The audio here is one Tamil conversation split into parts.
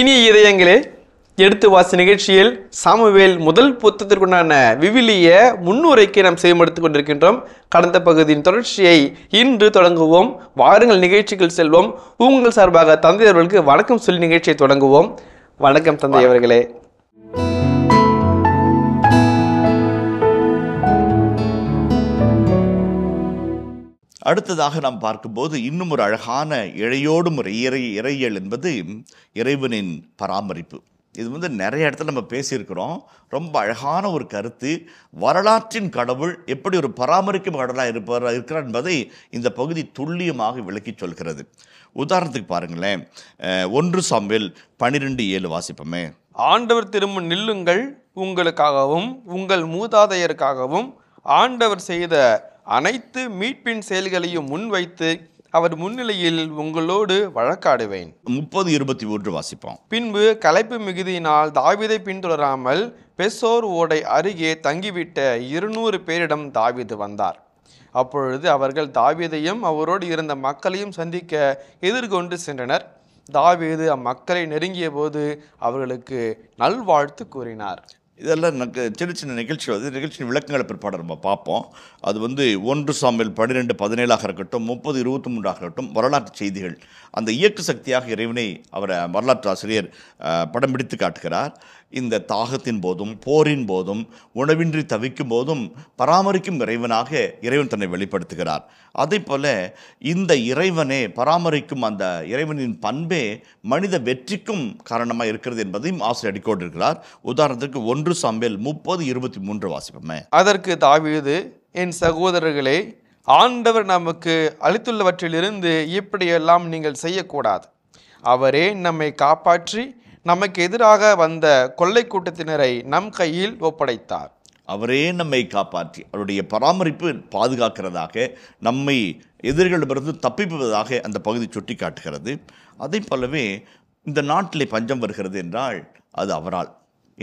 இனிய இதயங்களே எடுத்து வாசி நிகழ்ச்சியில் சாமுவேல் முதல் புத்தத்திற்குண்டான விவிலிய முன்னுரைக்கு நாம் செயல்படுத்திக் கொண்டிருக்கின்றோம் கடந்த பகுதியின் தொடர்ச்சியை இன்று தொடங்குவோம் வாருங்கள் நிகழ்ச்சிகள் செல்வோம் உங்கள் சார்பாக தந்தையவர்களுக்கு வணக்கம் சொல்லி நிகழ்ச்சியை தொடங்குவோம் வணக்கம் தந்தையவர்களே அடுத்ததாக நாம் பார்க்கும்போது இன்னும் ஒரு அழகான இழையோடும் ஒரு இறை இறையல் என்பது இறைவனின் பராமரிப்பு இது வந்து நிறைய இடத்துல நம்ம பேசியிருக்கிறோம் ரொம்ப அழகான ஒரு கருத்து வரலாற்றின் கடவுள் எப்படி ஒரு பராமரிக்கும் கடவுளாக இருப்பார் இருக்கிறார் என்பதை இந்த பகுதி துல்லியமாக விளக்கி சொல்கிறது உதாரணத்துக்கு பாருங்களேன் ஒன்று சாம்பில் பனிரெண்டு ஏழு வாசிப்போமே ஆண்டவர் திரும்ப நில்லுங்கள் உங்களுக்காகவும் உங்கள் மூதாதையருக்காகவும் ஆண்டவர் செய்த அனைத்து மீட்பின் செயல்களையும் முன்வைத்து அவர் முன்னிலையில் உங்களோடு வழக்காடுவேன் முப்பது இருபத்தி ஒன்று வாசிப்போம் பின்பு கலைப்பு மிகுதியினால் தாவிதை பின்தொடராமல் பெசோர் ஓடை அருகே தங்கிவிட்ட இருநூறு பேரிடம் தாவிது வந்தார் அப்பொழுது அவர்கள் தாவிதையும் அவரோடு இருந்த மக்களையும் சந்திக்க எதிர்கொண்டு சென்றனர் தாவீது அம்மக்களை நெருங்கிய போது அவர்களுக்கு நல்வாழ்த்து கூறினார் இதெல்லாம் சின்ன சின்ன நிகழ்ச்சி வந்து நிகழ்ச்சியின் விளக்கங்களை பிற்பாடு நம்ம பார்ப்போம் அது வந்து ஒன்று சாமியில் பன்னிரெண்டு பதினேழாக இருக்கட்டும் முப்பது இருபத்தி மூன்றாக இருக்கட்டும் வரலாற்று செய்திகள் அந்த இயக்கு சக்தியாக இறைவனை அவரை வரலாற்று ஆசிரியர் படம் பிடித்து காட்டுகிறார் இந்த தாகத்தின் போதும் போரின் போதும் உணவின்றி தவிக்கும் போதும் பராமரிக்கும் இறைவனாக இறைவன் தன்னை வெளிப்படுத்துகிறார் அதே போல இந்த இறைவனே பராமரிக்கும் அந்த இறைவனின் பண்பே மனித வெற்றிக்கும் காரணமாக இருக்கிறது என்பதையும் ஆசிரியர் அடிக்கோட்டிருக்கிறார் உதாரணத்துக்கு ஒன்று சாம்பியல் முப்பது இருபத்தி மூன்று வாசிப்போமே அதற்கு தாவிது என் சகோதரர்களே ஆண்டவர் நமக்கு அளித்துள்ளவற்றிலிருந்து இப்படியெல்லாம் நீங்கள் செய்யக்கூடாது அவரே நம்மை காப்பாற்றி நமக்கு எதிராக வந்த கொள்ளை கூட்டத்தினரை நம் கையில் ஒப்படைத்தார் அவரே நம்மை காப்பாற்றி அவருடைய பராமரிப்பு பாதுகாக்கிறதாக நம்மை எதிர்களிடமிருந்து தப்பிப்பதாக அந்த பகுதி சுட்டி காட்டுகிறது அதே போலவே இந்த நாட்டிலே பஞ்சம் வருகிறது என்றால் அது அவரால்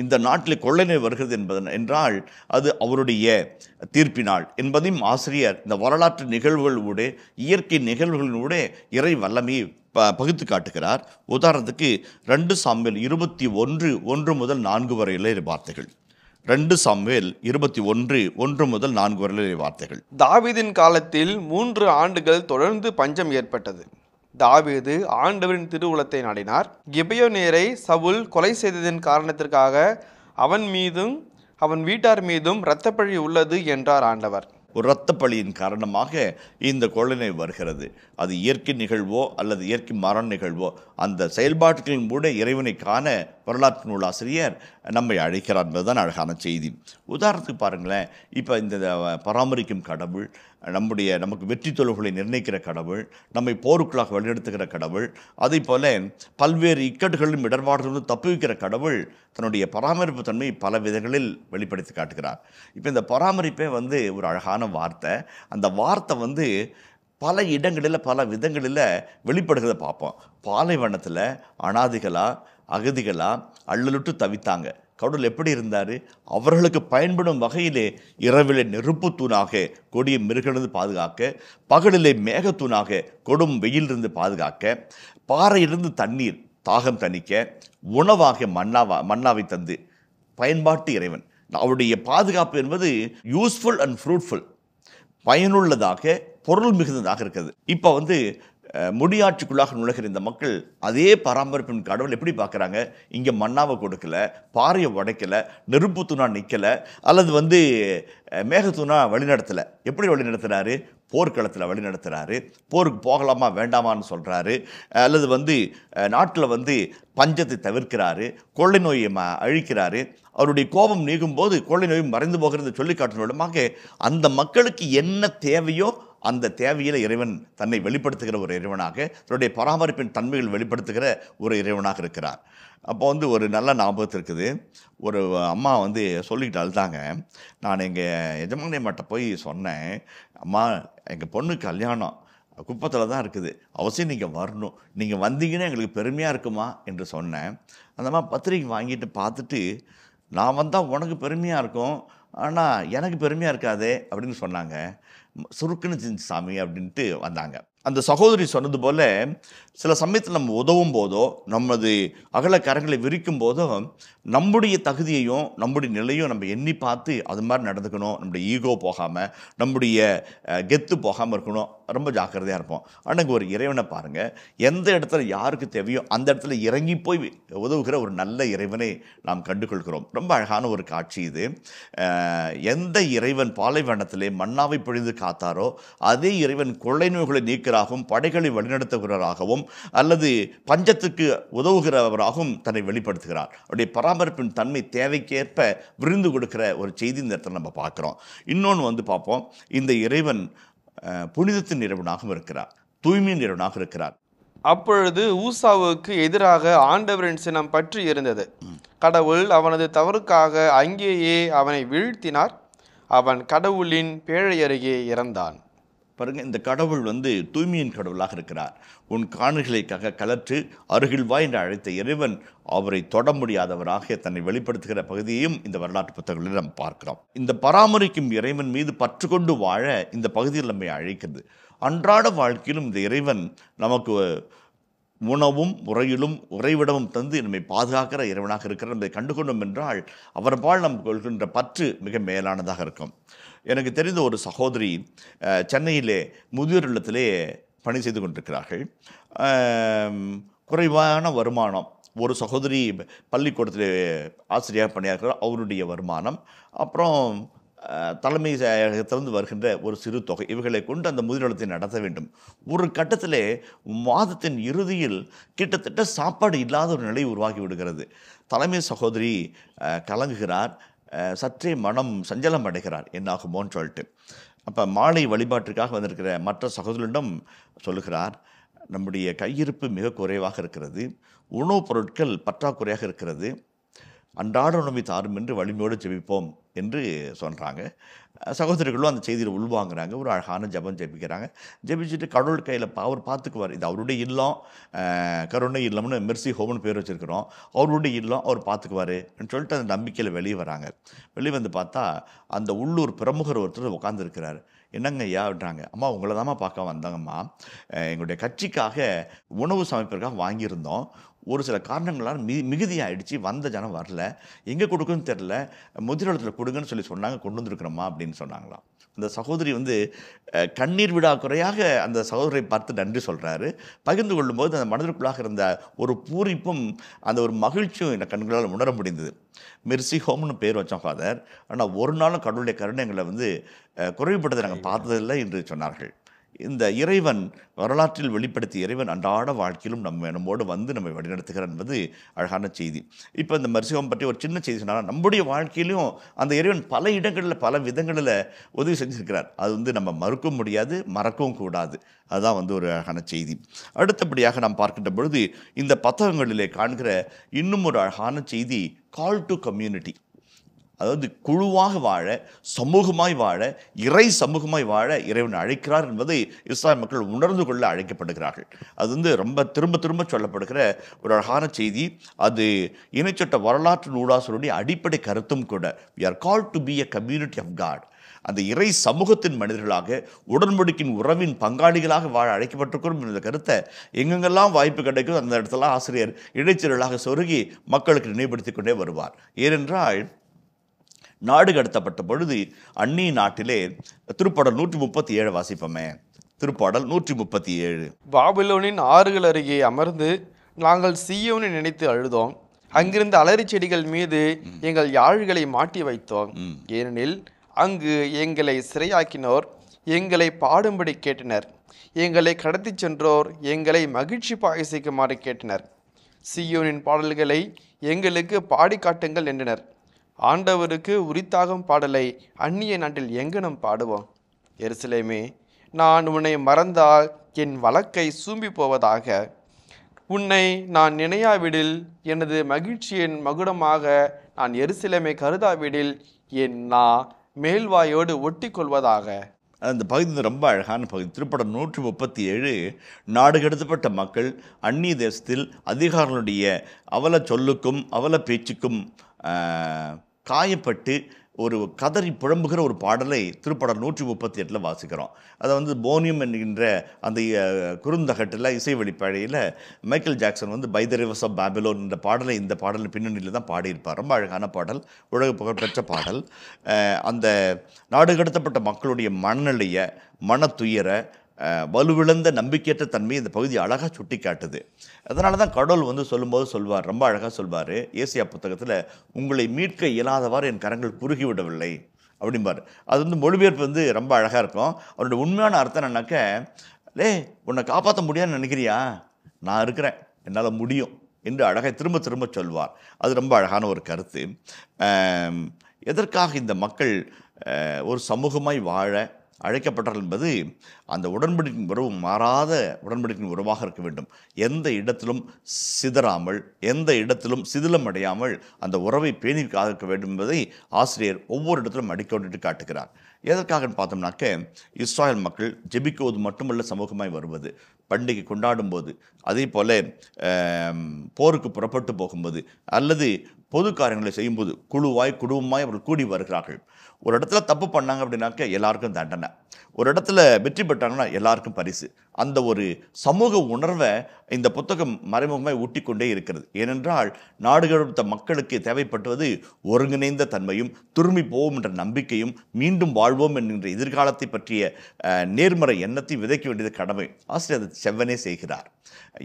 இந்த நாட்டில் கொள்ளை வருகிறது என்பது என்றால் அது அவருடைய தீர்ப்பினால் என்பதையும் ஆசிரியர் இந்த வரலாற்று நிகழ்வுகளோடு இயற்கை நிகழ்வுகளோடு இறை வல்லமையை ப பகுத்து காட்டுகிறார் உதாரணத்துக்கு ரெண்டு சாமியல் இருபத்தி ஒன்று ஒன்று முதல் நான்கு வரையிலே வார்த்தைகள் ரெண்டு சாம்வேல் இருபத்தி ஒன்று ஒன்று முதல் நான்கு வரையிலே வார்த்தைகள் தாவீதின் காலத்தில் மூன்று ஆண்டுகள் தொடர்ந்து பஞ்சம் ஏற்பட்டது தாவீது ஆண்டவரின் திருவுளத்தை நாடினார் கிபயோனேரை சவுல் கொலை செய்ததின் காரணத்திற்காக அவன் மீதும் அவன் வீட்டார் மீதும் இரத்தப்பழி உள்ளது என்றார் ஆண்டவர் ஒரு இரத்த பலியின் காரணமாக இந்த குழந்தை வருகிறது அது இயற்கை நிகழ்வோ அல்லது இயற்கை மரண நிகழ்வோ அந்த செயல்பாடுகளின் கூட இறைவனை காண வரலாற்று நூலாசிரியர் நம்மை அழைக்கிறார் என்பதுதான் அழகான செய்தி உதாரணத்துக்கு பாருங்களேன் இப்போ இந்த பராமரிக்கும் கடவுள் நம்முடைய நமக்கு வெற்றி தொழில்களை நிர்ணயிக்கிற கடவுள் நம்மை போருக்களாக வழிநடத்துகிற கடவுள் அதே போல பல்வேறு இக்கட்டுகளிலும் இடர்பாடுகளும் வைக்கிற கடவுள் தன்னுடைய பராமரிப்பு தன்மை பல விதங்களில் வெளிப்படுத்தி காட்டுகிறார் இப்போ இந்த பராமரிப்பே வந்து ஒரு அழகான வார்த்தை அந்த வார்த்தை வந்து பல இடங்களில் பல விதங்களில் வெளிப்படுகிறத பார்ப்போம் பாலைவனத்தில் அனாதிகளாக அகதிகளாக அள்ளலுட்டு தவித்தாங்க கடவுள் எப்படி இருந்தார் அவர்களுக்கு பயன்படும் வகையிலே இரவிலே நெருப்பு தூணாக கொடிய மிருகிலிருந்து பாதுகாக்க பகலிலே மேகத்தூணாக கொடும் வெயிலிருந்து பாதுகாக்க பாறையிலிருந்து தண்ணீர் தாகம் தணிக்க உணவாக மண்ணாவா மண்ணாவை தந்து பயன்பாட்டு இறைவன் அவருடைய பாதுகாப்பு என்பது யூஸ்ஃபுல் அண்ட் ஃப்ரூட்ஃபுல் பயனுள்ளதாக பொருள் மிகுந்ததாக இருக்கிறது இப்போ வந்து முடியாட்சிக்குள்ளாக நுழைகிற இந்த மக்கள் அதே பராமரிப்பின் கடவுள் எப்படி பார்க்குறாங்க இங்கே மண்ணாவை கொடுக்கல பாறையை உடைக்கலை நெருப்பு தூணாக நிற்கலை அல்லது வந்து மேகத்தூணாக வழிநடத்தலை எப்படி வழிநடத்துகிறாரு போர்க்களத்தில் வழிநடத்துகிறாரு போருக்கு போகலாமா வேண்டாமான்னு சொல்கிறாரு அல்லது வந்து நாட்டில் வந்து பஞ்சத்தை தவிர்க்கிறாரு கொள்ளை நோயை ம அழிக்கிறாரு அவருடைய கோபம் நீங்கும்போது கொள்ளை நோயும் மறைந்து போகிறது சொல்லி மூலமாக அந்த மக்களுக்கு என்ன தேவையோ அந்த தேவையில் இறைவன் தன்னை வெளிப்படுத்துகிற ஒரு இறைவனாக தன்னுடைய பராமரிப்பின் தன்மைகள் வெளிப்படுத்துகிற ஒரு இறைவனாக இருக்கிறார் அப்போ வந்து ஒரு நல்ல ஞாபகத்து இருக்குது ஒரு அம்மா வந்து சொல்லிக்கிட்டு அழுதாங்க நான் எங்கள் எஜமானிய அம்மாட்ட போய் சொன்னேன் அம்மா எங்கள் பொண்ணு கல்யாணம் குப்பத்தில் தான் இருக்குது அவசியம் நீங்கள் வரணும் நீங்கள் வந்தீங்கன்னா எங்களுக்கு பெருமையாக இருக்குமா என்று சொன்னேன் அந்த மாதிரி பத்திரிக்கை வாங்கிட்டு பார்த்துட்டு நான் வந்தால் உனக்கு பெருமையாக இருக்கும் ஆனால் எனக்கு பெருமையாக இருக்காதே அப்படின்னு சொன்னாங்க சுருக்குன்னு செஞ்சு சாமி அப்படின்ட்டு வந்தாங்க அந்த சகோதரி சொன்னது போல் சில சமயத்தில் நம்ம உதவும் போதோ நமது அகல கரங்களை விரிக்கும் போதோ நம்முடைய தகுதியையும் நம்முடைய நிலையும் நம்ம எண்ணி பார்த்து அது மாதிரி நடந்துக்கணும் நம்முடைய ஈகோ போகாமல் நம்முடைய கெத்து போகாமல் இருக்கணும் ரொம்ப ஜாக்கிரதையாக இருப்போம் ஆனால் ஒரு இறைவனை பாருங்கள் எந்த இடத்துல யாருக்கு தேவையோ அந்த இடத்துல இறங்கி போய் உதவுகிற ஒரு நல்ல இறைவனை நாம் கண்டுகொள்கிறோம் ரொம்ப அழகான ஒரு காட்சி இது எந்த இறைவன் பாலைவனத்திலே மண்ணாவை பொழிந்து காத்தாரோ அதே இறைவன் கொள்ளை நோய்களை நீக்கிற ஆசிரியராகவும் படைகளை வழிநடத்துகிறவராகவும் அல்லது பஞ்சத்துக்கு உதவுகிறவராகவும் தன்னை வெளிப்படுத்துகிறார் அவருடைய பராமரிப்பின் தன்மை தேவைக்கேற்ப விருந்து கொடுக்கிற ஒரு செய்தி இந்த இடத்துல நம்ம பார்க்குறோம் இன்னொன்று வந்து பார்ப்போம் இந்த இறைவன் புனிதத்தின் இறைவனாகவும் இருக்கிறார் தூய்மையின் இறைவனாக இருக்கிறார் அப்பொழுது ஊசாவுக்கு எதிராக ஆண்டவரின் சினம் பற்றி இருந்தது கடவுள் அவனது தவறுக்காக அங்கேயே அவனை வீழ்த்தினார் அவன் கடவுளின் பேழையருகே இறந்தான் பாருங்க இந்த கடவுள் வந்து தூய்மையின் கடவுளாக இருக்கிறார் உன் காணிகளைக்காக கலற்று அருகில் வா என்று அழைத்த இறைவன் அவரை தொட முடியாதவராக தன்னை வெளிப்படுத்துகிற பகுதியையும் இந்த வரலாற்று புத்தகங்களில் நாம் பார்க்கிறோம் இந்த பராமரிக்கும் இறைவன் மீது பற்று கொண்டு வாழ இந்த பகுதியில் நம்மை அழைக்கிறது அன்றாட வாழ்க்கையிலும் இந்த இறைவன் நமக்கு உணவும் உறையிலும் உறைவிடமும் தந்து நம்மை பாதுகாக்கிற இறைவனாக இருக்கிற நம்மை கண்டுகொண்டோம் என்றால் அவர்பால் நாம் கொள்கின்ற பற்று மிக மேலானதாக இருக்கும் எனக்கு தெரிந்த ஒரு சகோதரி சென்னையிலே முதியோர் இல்லத்திலே பணி செய்து கொண்டிருக்கிறார்கள் குறைவான வருமானம் ஒரு சகோதரி பள்ளிக்கூடத்தில் ஆசிரியராக பணியாற்கிறார் அவருடைய வருமானம் அப்புறம் தலைமை செயலகத்திலிருந்து வருகின்ற ஒரு சிறு தொகை இவைகளை கொண்டு அந்த முதிரலத்தை நடத்த வேண்டும் ஒரு கட்டத்தில் மாதத்தின் இறுதியில் கிட்டத்தட்ட சாப்பாடு இல்லாத ஒரு நிலை உருவாகி விடுகிறது தலைமை சகோதரி கலங்குகிறார் சற்றே மனம் சஞ்சலம் அடைகிறார் என்னாகுமோன்னு சொல்லிட்டு அப்போ மாலை வழிபாட்டிற்காக வந்திருக்கிற மற்ற சகோதரனிடம் சொல்லுகிறார் நம்முடைய கையிருப்பு மிக குறைவாக இருக்கிறது உணவுப் பொருட்கள் பற்றாக்குறையாக இருக்கிறது அன்றாட உணவை தாரும் என்று வலிமையோடு ஜெபிப்போம் என்று சொல்கிறாங்க சகோதரிகளும் அந்த செய்தியில் உள்வாங்கிறாங்க ஒரு அழகான ஜபம் ஜெபிக்கிறாங்க ஜெபிச்சுட்டு கடவுள் கையில் அவர் பார்த்துக்குவார் இது அவருடைய இல்லம் கருணை இல்லம்னு மெர்சி ஹோம்னு பேர் வச்சுருக்கிறோம் அவருடைய இல்லம் அவர் பார்த்துக்குவார் சொல்லிட்டு அந்த நம்பிக்கையில் வெளியே வராங்க வெளியே வந்து பார்த்தா அந்த உள்ளூர் பிரமுகர் ஒருத்தர் உட்காந்துருக்கிறார் என்னங்க அப்படின்றாங்க அம்மா உங்களை தாம்மா பார்க்க வந்தாங்கம்மா எங்களுடைய கட்சிக்காக உணவு சமைப்பிற்காக வாங்கியிருந்தோம் ஒரு சில காரணங்களால் மி மிகுதியாகிடுச்சு வந்த ஜனம் வரல எங்கே கொடுக்குன்னு தெரில முதிரத்தில் கொடுங்கன்னு சொல்லி சொன்னாங்க கொண்டு வந்துருக்குறோமா அப்படின்னு சொன்னாங்களாம் அந்த சகோதரி வந்து கண்ணீர் விடா குறையாக அந்த சகோதரியை பார்த்து நன்றி சொல்கிறாரு பகிர்ந்து கொள்ளும்போது அந்த மனதிற்குள்ளாக இருந்த ஒரு பூரிப்பும் அந்த ஒரு மகிழ்ச்சியும் இந்த கண்களால் உணர முடிந்தது மெர்சி ஹோம்னு பேர் வச்சோம் ஃபாதர் ஆனால் ஒரு நாளும் கடவுளுடைய கருணைங்களை வந்து குறைவுபடுத்த நாங்கள் பார்த்ததில்லை என்று சொன்னார்கள் இந்த இறைவன் வரலாற்றில் வெளிப்படுத்திய இறைவன் அன்றாட வாழ்க்கையிலும் நம்ம நம்மோடு வந்து நம்மை வழிநடத்துகிறார் என்பது அழகான செய்தி இப்போ இந்த மரிசிவம் பற்றி ஒரு சின்ன செய்தி சொன்னால் நம்முடைய வாழ்க்கையிலும் அந்த இறைவன் பல இடங்களில் பல விதங்களில் உதவி செஞ்சுருக்கிறார் அது வந்து நம்ம மறுக்க முடியாது மறக்கவும் கூடாது அதுதான் வந்து ஒரு அழகான செய்தி அடுத்தபடியாக நாம் பார்க்கின்ற பொழுது இந்த பத்தகங்களிலே காண்கிற இன்னும் ஒரு அழகான செய்தி கால் டு கம்யூனிட்டி அதாவது குழுவாக வாழ சமூகமாய் வாழ இறை சமூகமாய் வாழ இறைவன் அழைக்கிறார் என்பதை இஸ்லாமிய மக்கள் உணர்ந்து கொள்ள அழைக்கப்படுகிறார்கள் அது வந்து ரொம்ப திரும்ப திரும்ப சொல்லப்படுகிற ஒரு அழகான செய்தி அது இணைச்சொட்ட வரலாற்று நூலாசருடைய அடிப்படை கருத்தும் கூட we are call to be a community of God அந்த இறை சமூகத்தின் மனிதர்களாக உடன்படிக்கின் உறவின் பங்காளிகளாக வாழ அழைக்கப்பட்டிருக்கிறோம் என்ற கருத்தை எங்கெங்கெல்லாம் வாய்ப்பு கிடைக்கும் அந்த இடத்துல ஆசிரியர் இடைச்செருளாக சொருகி மக்களுக்கு நினைவுபடுத்திக் கொண்டே வருவார் ஏனென்றால் நாடு கடத்தப்பட்ட பொழுது அந்நிய நாட்டிலே திருப்பாடல் நூற்றி முப்பத்தி ஏழு வாசிப்போமே திருப்பாடல் நூற்றி முப்பத்தி ஏழு பாபிலோனின் ஆறுகள் அருகே அமர்ந்து நாங்கள் சீயோனை நினைத்து அழுதோம் அங்கிருந்த அலறி செடிகள் மீது எங்கள் யாழ்களை மாட்டி வைத்தோம் ஏனெனில் அங்கு எங்களை சிறையாக்கினோர் எங்களை பாடும்படி கேட்டனர் எங்களை கடத்தி சென்றோர் எங்களை மகிழ்ச்சி பாயசிக்குமாறு கேட்டனர் சியோனின் பாடல்களை எங்களுக்கு பாடி காட்டுங்கள் என்றனர் ஆண்டவருக்கு உரித்தாகும் பாடலை அந்நிய நாட்டில் எங்கு பாடுவோம் எருசலேமே நான் உன்னை மறந்தால் என் வழக்கை சூம்பி போவதாக உன்னை நான் நினையாவிடில் எனது மகிழ்ச்சியின் மகுடமாக நான் எருசலேமை கருதாவிடில் என் நான் மேல்வாயோடு ஒட்டி கொள்வதாக அந்த பகுதி ரொம்ப அழகான பகுதி திருப்படம் நூற்றி முப்பத்தி ஏழு நாடு கடத்தப்பட்ட மக்கள் அந்நிய தேசத்தில் அதிகாரிகளுடைய அவல சொல்லுக்கும் அவல பேச்சுக்கும் காயப்பட்டு ஒரு கதறி புழம்புகிற ஒரு பாடலை திருப்படம் நூற்றி முப்பத்தி எட்டில் வாசிக்கிறோம் அதை வந்து போனியம் என்கின்ற அந்த குறுந்தகட்டில் இசை வெளிப்பாடையில் மைக்கேல் ஜாக்சன் வந்து by the rivers of Babylon என்ற பாடலை இந்த பாடலின் பின்னணியில் தான் பாடியிருப்பார் ரொம்ப அழகான பாடல் உலக புகழ்பெற்ற பாடல் அந்த நாடு கடத்தப்பட்ட மக்களுடைய மனநிலையை மனத்துயரை வலுவிழந்த நம்பிக்கையற்ற தன்மையை இந்த பகுதி அழகாக சுட்டி காட்டுது அதனால தான் கடவுள் வந்து சொல்லும்போது சொல்வார் ரொம்ப அழகாக சொல்வார் ஏசியா புத்தகத்தில் உங்களை மீட்க இயலாதவாறு என் கரங்கள் குறுகிவிடவில்லை அப்படிம்பார் அது வந்து மொழிபெயர்ப்பு வந்து ரொம்ப அழகாக இருக்கும் அவருடைய உண்மையான அர்த்தம் என்னன்னாக்க லே உன்னை காப்பாற்ற முடியாதுன்னு நினைக்கிறியா நான் இருக்கிறேன் என்னால் முடியும் என்று அழகாக திரும்ப திரும்ப சொல்வார் அது ரொம்ப அழகான ஒரு கருத்து எதற்காக இந்த மக்கள் ஒரு சமூகமாய் வாழ அழைக்கப்பட்டார் என்பது அந்த உடன்படிக்கையின் உறவு மாறாத உடன்படிக்கையின் உறவாக இருக்க வேண்டும் எந்த இடத்திலும் சிதறாமல் எந்த இடத்திலும் சிதிலம் அடையாமல் அந்த உறவை பேணி காக்க வேண்டும் என்பதை ஆசிரியர் ஒவ்வொரு இடத்திலும் அடிக்கோட்டு காட்டுகிறார் எதற்காகன்னு பார்த்தோம்னாக்க இஸ்ராயல் மக்கள் ஜெபிக்குவது மட்டுமல்ல சமூகமாய் வருவது பண்டிகை கொண்டாடும் போது அதே போல் போருக்கு புறப்பட்டு போகும்போது அல்லது பொது காரியங்களை செய்யும்போது குழுவாய் குடும்பமாய் அவர்கள் கூடி வருகிறார்கள் ஒரு இடத்துல தப்பு பண்ணாங்க அப்படின்னாக்க எல்லாருக்கும் தண்டனை ஒரு இடத்துல வெற்றி பெற்று ஈடுபட்டாங்கன்னா எல்லாருக்கும் பரிசு அந்த ஒரு சமூக உணர்வை இந்த புத்தகம் மறைமுகமாக ஊட்டிக்கொண்டே இருக்கிறது ஏனென்றால் நாடுகளுத்த மக்களுக்கு தேவைப்பட்டுவது ஒருங்கிணைந்த தன்மையும் துரும்பி போவோம் என்ற நம்பிக்கையும் மீண்டும் வாழ்வோம் என்கின்ற எதிர்காலத்தை பற்றிய நேர்மறை எண்ணத்தை விதைக்க வேண்டியது கடமை ஆசிரியர் அதை செவ்வனே செய்கிறார்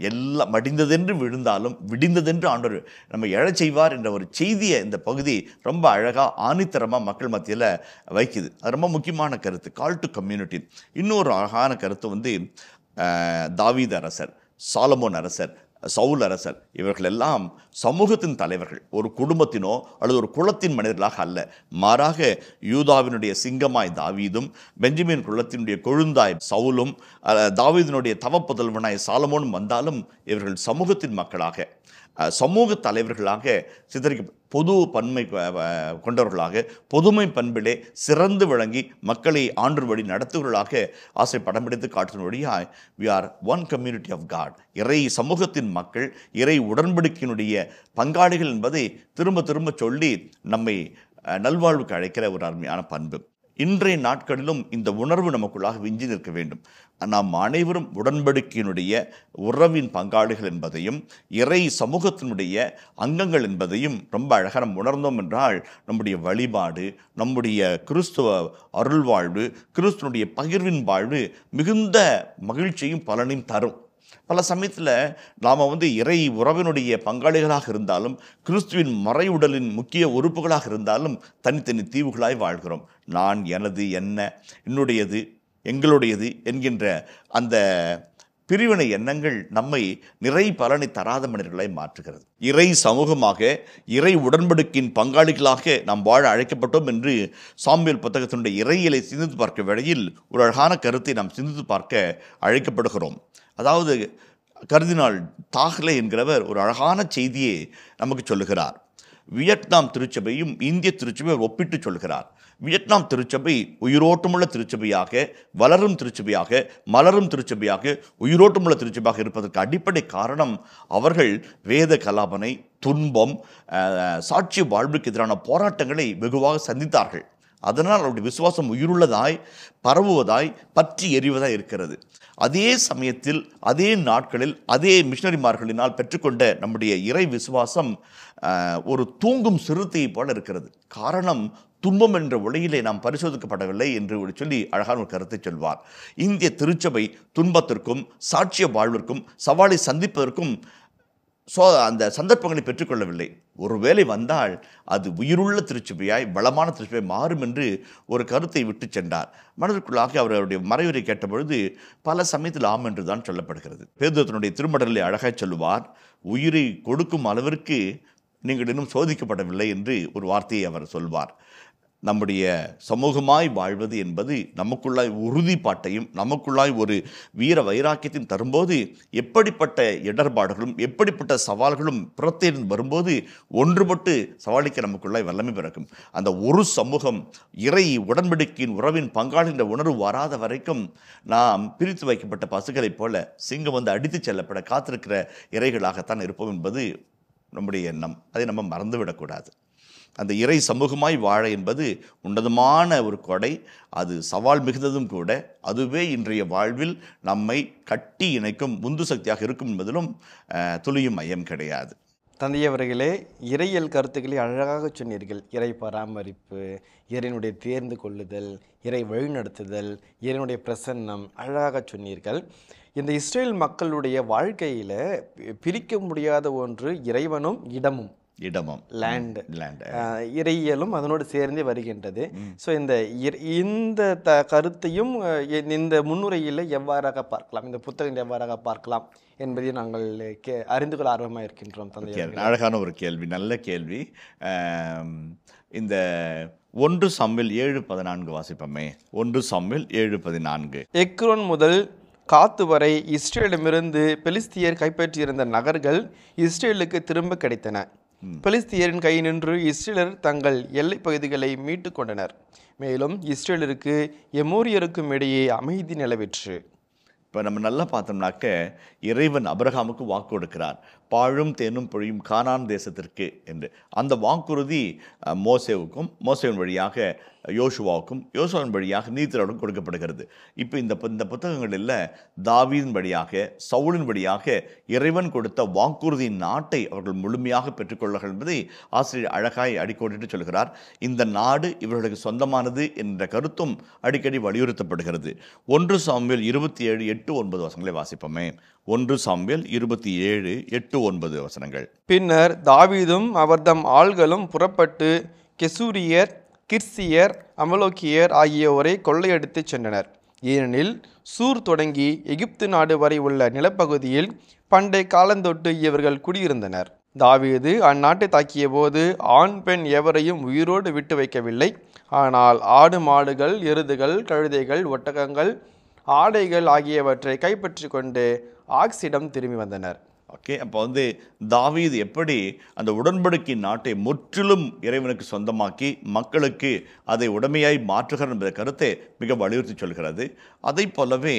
எல்லாம் மடிந்ததென்று விழுந்தாலும் விடிந்ததென்று ஆண்டவர் நம்ம எழச் செய்வார் என்ற ஒரு செய்தியை இந்த பகுதி ரொம்ப அழகாக ஆணித்தரமாக மக்கள் மத்தியில் வைக்குது அது ரொம்ப முக்கியமான கருத்து கால் டு கம்யூனிட்டி இன்னொரு அழகான கருத்து வந்து தாவீத் அரசர் சாலமோன் அரசர் சவுல் அரசர் இவர்கள் எல்லாம் சமூகத்தின் தலைவர்கள் ஒரு குடும்பத்தினோ அல்லது ஒரு குளத்தின் மனிதர்களாக அல்ல மாறாக யூதாவினுடைய சிங்கமாய் தாவீதும் பெஞ்சமின் குளத்தினுடைய கொழுந்தாய் சவுலும் தாவீதினுடைய தவப்புதல்வனாய் சாலமோனும் வந்தாலும் இவர்கள் சமூகத்தின் மக்களாக சமூக தலைவர்களாக சித்தரிக்க பொது பன்மை கொண்டவர்களாக பொதுமை பண்பிலே சிறந்து விளங்கி மக்களை ஆண்டுபடி நடத்துவர்களாக ஆசை படம் பிடித்து காட்டுவதனுடைய we are one community of God இறை சமூகத்தின் மக்கள் இறை உடன்படிக்கையினுடைய பங்காளிகள் என்பதை திரும்ப திரும்ப சொல்லி நம்மை நல்வாழ்வுக்கு அழைக்கிற ஒரு அருமையான பண்பு இன்றைய நாட்களிலும் இந்த உணர்வு நமக்குள்ளாக விஞ்சி நிற்க வேண்டும் நாம் அனைவரும் உடன்படிக்கையினுடைய உறவின் பங்காளிகள் என்பதையும் இறை சமூகத்தினுடைய அங்கங்கள் என்பதையும் ரொம்ப அழகாக நம்ம உணர்ந்தோம் என்றால் நம்முடைய வழிபாடு நம்முடைய கிறிஸ்துவ அருள்வாழ்வு கிறிஸ்துவனுடைய பகிர்வின் வாழ்வு மிகுந்த மகிழ்ச்சியும் பலனையும் தரும் பல சமயத்தில் நாம் வந்து இறை உறவினுடைய பங்காளிகளாக இருந்தாலும் கிறிஸ்துவின் மறையுடலின் முக்கிய உறுப்புகளாக இருந்தாலும் தனித்தனி தீவுகளாய் வாழ்கிறோம் நான் எனது என்ன என்னுடையது எங்களுடையது என்கின்ற அந்த பிரிவினை எண்ணங்கள் நம்மை நிறை பலனை தராத மனிதர்களை மாற்றுகிறது இறை சமூகமாக இறை உடன்படுக்கின் பங்காளிகளாக நாம் வாழ அழைக்கப்பட்டோம் என்று சாம்பியல் புத்தகத்தினுடைய இறையிலை சிந்தித்து பார்க்க வேளையில் ஒரு அழகான கருத்தை நாம் சிந்தித்து பார்க்க அழைக்கப்படுகிறோம் அதாவது கருதினால் தாஹ்லே என்கிறவர் ஒரு அழகான செய்தியை நமக்கு சொல்லுகிறார் வியட்நாம் திருச்சபையும் இந்திய திருச்சபையும் ஒப்பிட்டு சொல்கிறார் வியட்நாம் திருச்சபை உயிரோட்டமுள்ள திருச்சபையாக வளரும் திருச்சபையாக மலரும் திருச்சபையாக உயிரோட்டமுள்ள திருச்சபையாக இருப்பதற்கு அடிப்படை காரணம் அவர்கள் வேத கலாபனை துன்பம் சாட்சி வாழ்வுக்கு எதிரான போராட்டங்களை வெகுவாக சந்தித்தார்கள் அதனால் அவருடைய விசுவாசம் உயிருள்ளதாய் பரவுவதாய் பற்றி எறிவதாய் இருக்கிறது அதே சமயத்தில் அதே நாட்களில் அதே மிஷினரிமார்களினால் பெற்றுக்கொண்ட நம்முடைய இறை விசுவாசம் ஒரு தூங்கும் சிறுத்தையை போல இருக்கிறது காரணம் துன்பம் என்ற உலகிலே நாம் பரிசோதிக்கப்படவில்லை என்று சொல்லி அழகான ஒரு கருத்தை சொல்வார் இந்திய திருச்சபை துன்பத்திற்கும் சாட்சிய வாழ்விற்கும் சவாலை சந்திப்பதற்கும் ஸோ அந்த சந்தர்ப்பங்களை பெற்றுக்கொள்ளவில்லை ஒருவேளை வந்தால் அது உயிருள்ள திருச்சபையாய் பலமான திருச்சபையாய் மாறும் என்று ஒரு கருத்தை விட்டு சென்றார் மனதிற்குள்ளாக அவருடைய மறைவுரை கேட்டபொழுது பல சமயத்தில் ஆம் என்று தான் சொல்லப்படுகிறது பேதுவத்தினுடைய திருமடலை அழகாய் சொல்லுவார் உயிரை கொடுக்கும் அளவிற்கு நீங்கள் இன்னும் சோதிக்கப்படவில்லை என்று ஒரு வார்த்தையை அவர் சொல்வார் நம்முடைய சமூகமாய் வாழ்வது என்பது நமக்குள்ளாய் உறுதிப்பாட்டையும் நமக்குள்ளாய் ஒரு வீர வைராக்கியத்தையும் தரும்போது எப்படிப்பட்ட இடர்பாடுகளும் எப்படிப்பட்ட சவால்களும் புறத்திலிருந்து வரும்போது ஒன்றுபட்டு சவாலிக்க நமக்குள்ளாய் வல்லமை பிறக்கும் அந்த ஒரு சமூகம் இறை உடன்படிக்கையின் உறவின் பங்காளின்ற உணர்வு வராத வரைக்கும் நாம் பிரித்து வைக்கப்பட்ட பசுகளைப் போல சிங்கம் வந்து அடித்து செல்லப்பட காத்திருக்கிற இறைகளாகத்தான் இருப்போம் என்பது நம்முடைய எண்ணம் அதை நம்ம மறந்துவிடக்கூடாது அந்த இறை சமூகமாய் வாழ என்பது உன்னதமான ஒரு கொடை அது சவால் மிகுந்ததும் கூட அதுவே இன்றைய வாழ்வில் நம்மை கட்டி இணைக்கும் உந்து சக்தியாக இருக்கும் என்பதிலும் துளியும் ஐயம் கிடையாது தந்தையவர்களே இறையல் கருத்துக்களை அழகாக சொன்னீர்கள் இறை பராமரிப்பு இறையினுடைய தேர்ந்து கொள்ளுதல் இறை வழிநடத்துதல் இறைனுடைய பிரசன்னம் அழகாக சொன்னீர்கள் இந்த இஸ்ரேல் மக்களுடைய வாழ்க்கையில் பிரிக்க முடியாத ஒன்று இறைவனும் இடமும் இடமும் லேண்ட் லேண்ட் இறையியலும் அதனோடு சேர்ந்தே வருகின்றது ஸோ இந்த இந்த த கருத்தையும் இந்த முன்னுரையில் எவ்வாறாக பார்க்கலாம் இந்த புத்தகம் எவ்வாறாக பார்க்கலாம் என்பதை நாங்கள் கே அறிந்து கொள்ள ஆர்வமாக இருக்கின்றோம் தந்தை அழகான ஒரு கேள்வி நல்ல கேள்வி இந்த ஒன்று சம்மில் ஏழு பதினான்கு வாசிப்பமே ஒன்று சம்மில் ஏழு பதினான்கு எக்ரோன் முதல் காத்து வரை இஸ்ரேலிடமிருந்து பெலிஸ்தியர் கைப்பற்றியிருந்த நகர்கள் இஸ்ரேலுக்கு திரும்ப கிடைத்தன பிலிஸ்தியரின் கை நின்று இஸ்ரேலர் தங்கள் எல்லைப் பகுதிகளை மீட்டு கொண்டனர் மேலும் இஸ்ரேலருக்கு எமோரியருக்கும் இடையே அமைதி நிலவிற்று இப்போ நம்ம நல்லா பார்த்தோம்னாக்க இறைவன் அபரகாமுக்கு வாக்கு கொடுக்கிறார் பாழும் தேனும் பொழியும் கானான் தேசத்திற்கு என்று அந்த வாக்குறுதி மோசேவுக்கும் மோசேவின் வழியாக யோசுவாவுக்கும் யோசுவாவின் வழியாக நீத்திரோடும் கொடுக்கப்படுகிறது இப்போ இந்த இந்த புத்தகங்களில் தாவியின் வழியாக சவுளின் வழியாக இறைவன் கொடுத்த வாக்குறுதியின் நாட்டை அவர்கள் முழுமையாக பெற்றுக்கொள்ளார்கள் என்பதை ஆசிரியர் அழகாய் அடிக்கோடிட்டு சொல்கிறார் இந்த நாடு இவர்களுக்கு சொந்தமானது என்ற கருத்தும் அடிக்கடி வலியுறுத்தப்படுகிறது ஒன்று சாமியல் இருபத்தி ஏழு எட்டு ஒன்பது வசங்களை வாசிப்போமே ஒன்று சாம்பியல் இருபத்தி ஏழு எட்டு ஒன்பது வசனங்கள் பின்னர் தாவீதும் அவர்தம் ஆள்களும் புறப்பட்டு கெசூரியர் கிர்சியர் அமலோக்கியர் ஆகியோரை கொள்ளையடித்துச் சென்றனர் ஏனெனில் சூர் தொடங்கி எகிப்து நாடு வரை உள்ள நிலப்பகுதியில் பண்டை காலந்தொட்டு இவர்கள் குடியிருந்தனர் தாவீது அந்நாட்டை தாக்கிய போது ஆண் பெண் எவரையும் உயிரோடு விட்டு வைக்கவில்லை ஆனால் ஆடு மாடுகள் எருதுகள் கழுதைகள் ஒட்டகங்கள் ஆடைகள் ஆகியவற்றை கைப்பற்றி கொண்டு ஆக்ஸிடம் திரும்பி வந்தனர் ஓகே அப்போ வந்து தாவீது எப்படி அந்த உடன்படிக்கை நாட்டை முற்றிலும் இறைவனுக்கு சொந்தமாக்கி மக்களுக்கு அதை உடமையாய் மாற்றுகிறார் என்ற கருத்தை மிக வலியுறுத்தி சொல்கிறது அதை போலவே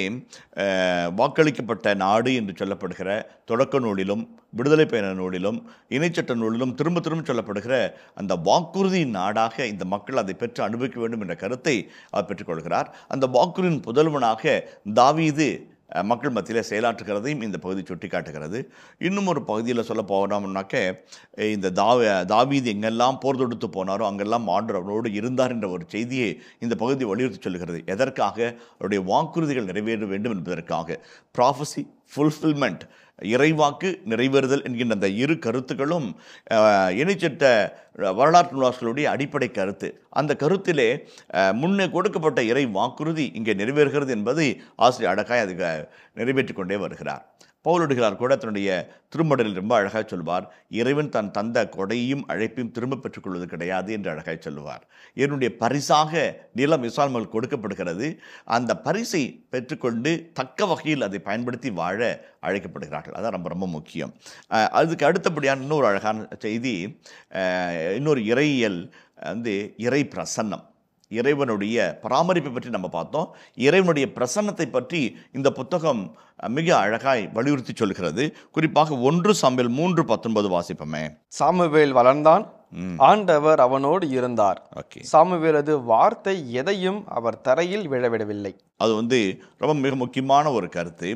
வாக்களிக்கப்பட்ட நாடு என்று சொல்லப்படுகிற தொடக்க நூலிலும் விடுதலை பயண நூலிலும் இணைச்சட்ட நூலிலும் திரும்ப திரும்ப சொல்லப்படுகிற அந்த வாக்குறுதி நாடாக இந்த மக்கள் அதை பெற்று அனுபவிக்க வேண்டும் என்ற கருத்தை அவர் பெற்றுக்கொள்கிறார் அந்த வாக்குறுதியின் புதல்வனாக தாவீது மக்கள் மத்தியில் செயலாற்றுகிறதையும் இந்த பகுதி சுட்டிக்காட்டுகிறது இன்னும் ஒரு பகுதியில் சொல்ல போகணும்னாக்க இந்த தாவ தாவீது எங்கெல்லாம் போர் தொடுத்து போனாரோ அங்கெல்லாம் ஆண்டவரோடு இருந்தார் என்ற ஒரு செய்தியை இந்த பகுதி வலியுறுத்தி சொல்கிறது எதற்காக அவருடைய வாக்குறுதிகள் நிறைவேற வேண்டும் என்பதற்காக ப்ராஃபஸி ஃபுல்ஃபில்மெண்ட் இறைவாக்கு நிறைவேறுதல் என்கின்ற அந்த இரு கருத்துக்களும் இணைச்சிட்ட வரலாற்று நூலாசர்களுடைய அடிப்படை கருத்து அந்த கருத்திலே முன்னே கொடுக்கப்பட்ட இறை வாக்குறுதி இங்கே நிறைவேறுகிறது என்பதை ஆசிரியர் அடக்காய் அதுக்கு நிறைவேற்றி கொண்டே வருகிறார் பவுலிடுகிறார் கூட தன்னுடைய திருமடலில் ரொம்ப அழகாக சொல்வார் இறைவன் தன் தந்த கொடையும் அழைப்பையும் திரும்ப பெற்றுக்கொள்வது கிடையாது என்று அழகாக சொல்லுவார் என்னுடைய பரிசாக நிலம் இஸ்லாமல் கொடுக்கப்படுகிறது அந்த பரிசை பெற்றுக்கொண்டு தக்க வகையில் அதை பயன்படுத்தி வாழ அழைக்கப்படுகிறார்கள் அதான் ரொம்ப ரொம்ப முக்கியம் அதுக்கு அடுத்தபடியான இன்னொரு அழகான செய்தி இன்னொரு இறையியல் வந்து இறை பிரசன்னம் இறைவனுடைய பராமரிப்பை பற்றி நம்ம பார்த்தோம் இறைவனுடைய பிரசன்னத்தை பற்றி இந்த புத்தகம் மிக அழகாய் வலியுறுத்தி சொல்கிறது குறிப்பாக ஒன்று சாம்பியல் மூன்று பத்தொன்பது வாசிப்போமே சாமுவேல் வளர்ந்தான் ஆண்டவர் அவனோடு இருந்தார் சாமுவேலது வார்த்தை எதையும் அவர் தரையில் விழவிடவில்லை அது வந்து ரொம்ப மிக முக்கியமான ஒரு கருத்து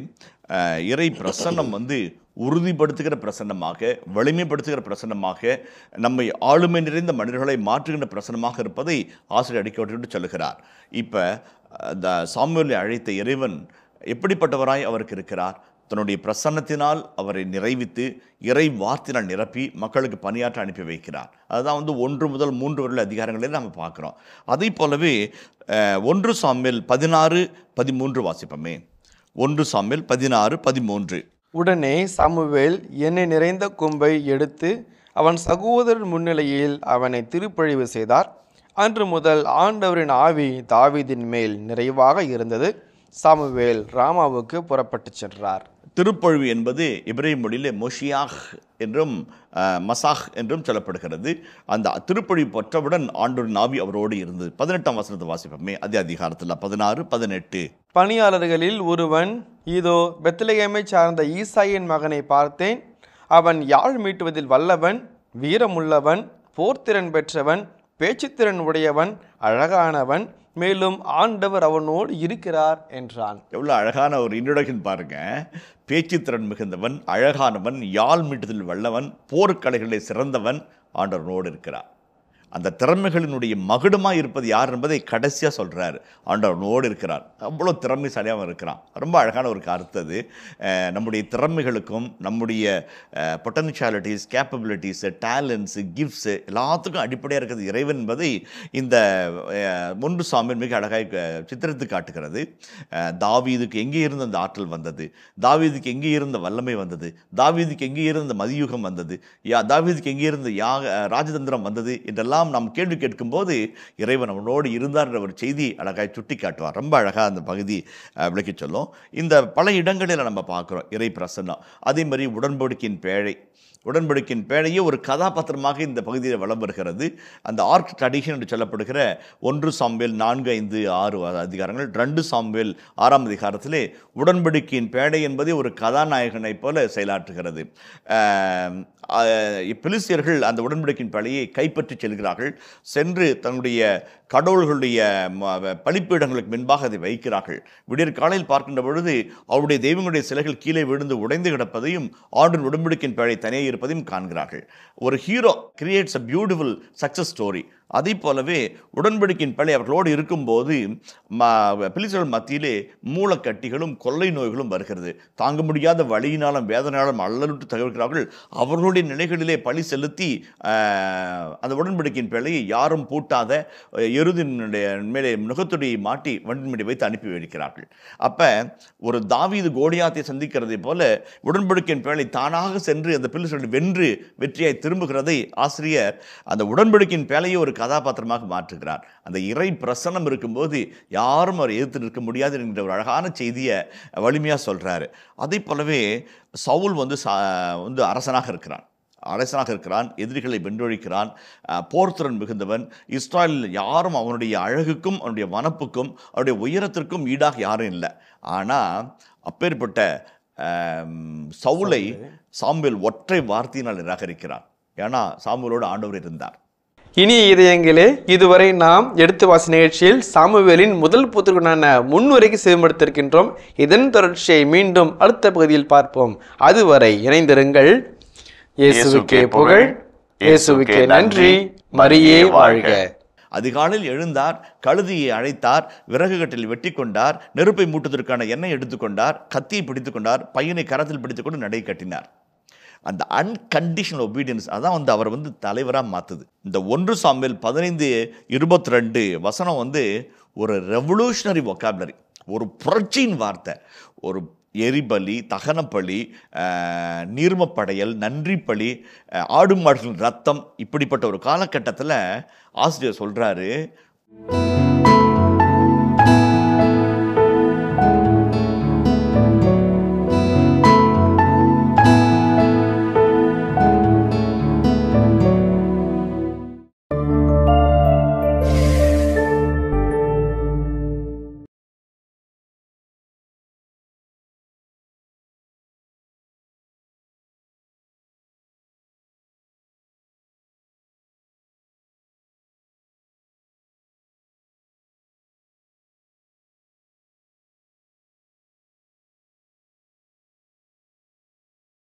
இறை பிரசன்னம் வந்து உறுதிப்படுத்துகிற பிரசன்னமாக வலிமைப்படுத்துகிற பிரசன்னமாக நம்மை ஆளுமை நிறைந்த மனிதர்களை மாற்றுகின்ற பிரசனமாக இருப்பதை ஆசிரியர் அடிக்கோட்டு சொல்லுகிறார் இப்போ இந்த சாமியூலை அழைத்த இறைவன் எப்படிப்பட்டவராய் அவருக்கு இருக்கிறார் தன்னுடைய பிரசன்னத்தினால் அவரை நிறைவித்து இறை வார்த்தினால் நிரப்பி மக்களுக்கு பணியாற்ற அனுப்பி வைக்கிறார் அதுதான் வந்து ஒன்று முதல் மூன்று வருட அதிகாரங்களே நம்ம பார்க்குறோம் அதே போலவே ஒன்று சாமியில் பதினாறு பதிமூன்று வாசிப்போமே ஒன்று சாமியில் பதினாறு பதிமூன்று உடனே சமுவேல் எண்ணெய் நிறைந்த கொம்பை எடுத்து அவன் சகோதரர் முன்னிலையில் அவனை திருப்பழிவு செய்தார் அன்று முதல் ஆண்டவரின் ஆவி தாவீதின் மேல் நிறைவாக இருந்தது சாமுவேல் ராமாவுக்கு புறப்பட்டு சென்றார் திருப்பொழிவு என்பது இப்ரே மொழியிலே மொஷியாஹ் என்றும் மசாஹ் என்றும் சொல்லப்படுகிறது அந்த திருப்பொழிவு பெற்றவுடன் ஆண்டோர் நாவி அவரோடு இருந்தது பதினெட்டாம் வசனத்தை வாசிப்போமே அதே அதிகாரத்தில் பதினாறு பதினெட்டு பணியாளர்களில் ஒருவன் இதோ பெத்திலேயமை சார்ந்த ஈசாயின் மகனை பார்த்தேன் அவன் யாழ் மீட்டுவதில் வல்லவன் வீரமுள்ளவன் போர்த்திறன் பெற்றவன் பேச்சுத்திறன் உடையவன் அழகானவன் மேலும் ஆண்டவர் அவனோடு இருக்கிறார் என்றான் எவ்வளோ அழகான ஒரு இன்ட்ரொடக்ஷன் பாருங்க பேச்சுத்திறன் மிகுந்தவன் அழகானவன் யாழ் மீட்டதில் வல்லவன் போர்க்கலைகளில் சிறந்தவன் ஆண்டவனோடு இருக்கிறார் அந்த திறமைகளினுடைய மகுடமாக இருப்பது யார் என்பதை கடைசியாக சொல்கிறார் ஆண்டவனோடு இருக்கிறார் அவ்வளோ திறமைசாலியாக இருக்கிறான் ரொம்ப அழகான ஒரு கருத்து அது நம்முடைய திறமைகளுக்கும் நம்முடைய பொட்டன்ஷியாலிட்டிஸ் கேப்பபிலிட்டிஸு டேலண்ட்ஸு கிஃப்ட்ஸு எல்லாத்துக்கும் அடிப்படையாக இருக்கிறது இறைவன் என்பதை இந்த முன்று சாமி மிக அழகாக சித்திரத்து காட்டுகிறது தாவீதுக்கு எங்கே இருந்து அந்த ஆற்றல் வந்தது தாவீதுக்கு எங்கே இருந்த வல்லமை வந்தது தாவீதுக்கு எங்கே இருந்த மதியுகம் வந்தது யா தாவீதுக்கு எங்கே இருந்த யாக ராஜதந்திரம் வந்தது என்றெல்லாம் எல்லாம் நாம் கேள்வி கேட்கும்போது இறைவன் அவனோடு இருந்தார்ன்ற ஒரு செய்தி அழகாய் சுட்டி காட்டுவார் ரொம்ப அழகாக அந்த பகுதி விளக்கி சொல்லும் இந்த பல இடங்களில் நம்ம பார்க்குறோம் இறை பிரசன்னம் அதே மாதிரி உடன்படிக்கையின் பேழை உடன்படிக்கையின் பேழையே ஒரு கதாபாத்திரமாக இந்த பகுதியில் வளம் வருகிறது அந்த ஆர்ட் ட்ரெடிஷன் என்று சொல்லப்படுகிற ஒன்று சாம்பேல் நான்கு ஐந்து ஆறு அதிகாரங்கள் ரெண்டு சாம்பேல் ஆறாம் அதிகாரத்திலே உடன்படிக்கையின் பேழை என்பதே ஒரு கதாநாயகனைப் போல செயலாற்றுகிறது இப்பிலிசியர்கள் அந்த உடன்படிக்கையின் பேழையை கைப்பற்றி செல்கிறார் செய்கிறார்கள் சென்று தன்னுடைய கடவுள்களுடைய பழிப்பீடங்களுக்கு முன்பாக அதை வைக்கிறார்கள் விடியற் காலையில் பார்க்கின்ற பொழுது அவருடைய தெய்வங்களுடைய சிலைகள் கீழே விழுந்து உடைந்து கிடப்பதையும் ஆண்டு உடம்படிக்கின் பேழை தனியே இருப்பதையும் காண்கிறார்கள் ஒரு hero creates a beautiful success story அதே போலவே உடன்படிக்கையின் பழி அவர்களோடு இருக்கும்போது பிலிஸ்தர்கள் மத்தியிலே மூலக்கட்டிகளும் கொள்ளை நோய்களும் வருகிறது தாங்க முடியாத வழியினாலும் வேதனாலும் அல்லலுட்டு தகவல்கிறார்கள் அவர்களுடைய நிலைகளிலே பழி செலுத்தி அந்த உடன்படிக்கையின் பிழையை யாரும் பூட்டாத எருதினுடைய மேலே முகத்துடைய மாட்டி வண்டின்படி வைத்து அனுப்பி வைக்கிறார்கள் அப்போ ஒரு தாவீது கோடியாத்தை சந்திக்கிறதை போல உடன்படிக்கையின் பிழை தானாக சென்று அந்த பிலிஸ்தர்கள் வென்று வெற்றியாய் திரும்புகிறதை ஆசிரியர் அந்த உடன்படிக்கையின் பேழையை ஒரு கதாபாத்திரமாக மாற்றுகிறார் அந்த இறை பிரசனம் இருக்கும்போது யாரும் அவர் எதிர்த்து நிற்க முடியாது என்கிற ஒரு அழகான செய்தியை வலிமையாக சொல்கிறாரு அதே போலவே சவுல் வந்து சா வந்து அரசனாக இருக்கிறான் அரசனாக இருக்கிறான் எதிரிகளை வென்றொழிக்கிறான் போர்த்திறன் மிகுந்தவன் இஸ்ராயலில் யாரும் அவனுடைய அழகுக்கும் அவனுடைய வனப்புக்கும் அவனுடைய உயரத்திற்கும் ஈடாக யாரும் இல்லை ஆனால் அப்பேற்பட்ட சவுளை சாம்பல் ஒற்றை வார்த்தையினால் நிராகரிக்கிறான் ஏன்னா சாம்பலோடு ஆண்டவர் இருந்தார் இனிய இதயங்களே இதுவரை நாம் எடுத்து வாசி நிகழ்ச்சியில் சாமுவேலின் முதல் புத்தகனான முன்னுரைக்கு செயல்படுத்திருக்கின்றோம் இதன் தொடர்ச்சியை மீண்டும் அடுத்த பகுதியில் பார்ப்போம் அதுவரை இணைந்திருங்கள் இயேசுவுக்கே புகழ் இயேசுவுக்கே நன்றி மரியே வாழ்க அதிகாலில் எழுந்தார் கழுதியை அழைத்தார் விறகு கட்டில் வெட்டி கொண்டார் நெருப்பை மூட்டுவதற்கான எண்ணெய் எடுத்துக்கொண்டார் கத்தியை பிடித்துக்கொண்டார் பையனை கரத்தில் பிடித்துக்கொண்டு நடை கட்டினார் அந்த அன்கண்டிஷனல் ஒபீடியன்ஸ் அதான் வந்து அவர் வந்து தலைவராக மாற்றுது இந்த ஒன்று சாமியல் பதினைந்து இருபத்தி ரெண்டு வசனம் வந்து ஒரு ரெவல்யூஷனரி ஒக்காபுலரி ஒரு புரட்சியின் வார்த்தை ஒரு எரிபலி தகனப்பலி நீர்மப்படையல் நன்றிப்பலி ஆடு மாடுகளின் ரத்தம் இப்படிப்பட்ட ஒரு காலகட்டத்தில் ஆசிரியர் சொல்கிறாரு